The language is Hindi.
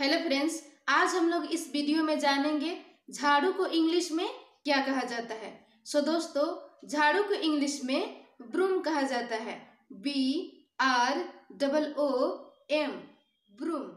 हेलो फ्रेंड्स आज हम लोग इस वीडियो में जानेंगे झाड़ू को इंग्लिश में क्या कहा जाता है सो so, दोस्तों झाड़ू को इंग्लिश में ब्रूम कहा जाता है B R double O M broom